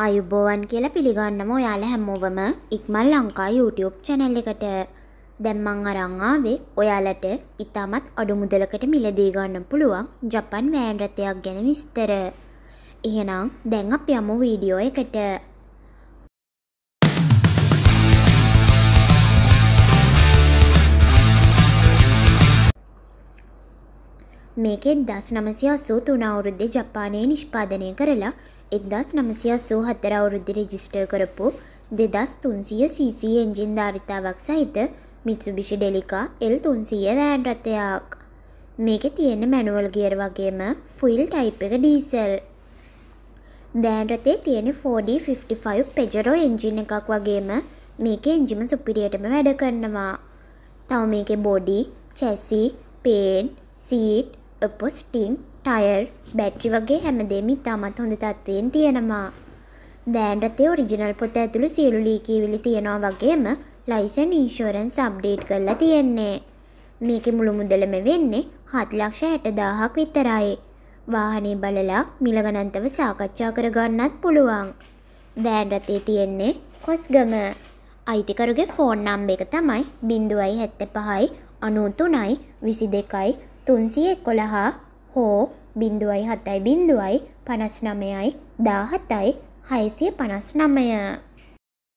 ආයුබෝවන් කියලා පිළිගන්නම ඔයාලා හැමෝවම ඉක්මල් ලංකා YouTube channel එකට. දැන් මං අරන් ආවේ ඔයාලට ඉතාමත් අඩු මුදලකට මිලදී ගන්න පුළුවන් ජපන් වෑන් රථයක් ගැන විස්තර. එහෙනම් දැන් අපි යමු වීඩියෝ එකට. මේකෙත් දස් නමසි අසූ තුන අවුරුද්දේ ජපානයේ නිෂ්පාදනය කරලා එක්දස් නමසිය සූ හතර අවුරුද්දි රෙජිස්ටර් කරපු දෙදස් තුන්සිය CC එන්ජින් ධාරිතාවක් සහිත මිත්සුබිෂි ඩෙලිකා එල් තුන්සිය වෑන් රථයක් මේක තියෙන මැනුවල් ගියර් වගේම ෆුල් ටයිප් එක ඩීසල් දෑන් රතේ තියෙන 4D55 පෙජරෝ එන්ජින් එකක් වගේම මේක එන්ජිම සුපිරියටම වැඩ කරනවා තව මේකේ බොඩි චැසි පේන් සීට් පොස්ටිං ටයර් බැට්‍රි වගේ හැමදේම ඉතාමත් හොඳ තත්ත්වයෙන් තියෙනවා. වෑන් රථේ ඔරිජිනල් පොත ඇතුළු සියලු ලීකීවිලි තියෙනවා වගේම ලයිසන් ඉන්ශෝරන්ස් අප්ඩේට් කරලා තියෙන්නේ. මේකේ මුළු මුදලම වෙන්නේ 7 ලක්ෂ 60000ක් විතරයි. වාහනේ බලලා මිල ගණන්තව සාකච්ඡා කරගන්නත් පුළුවන්. වෑන් රථේ තියෙන්නේ කොස්ගම. අයිතිකරුගේ ෆෝන් නම්බර එක තමයි 075 93 22 තුන්සිය එකොළහා හෝ බිින්දුවයි හතයි බිින්දුවයි පනස් නමයයි දාහතයි හයිසිය පනස් නමය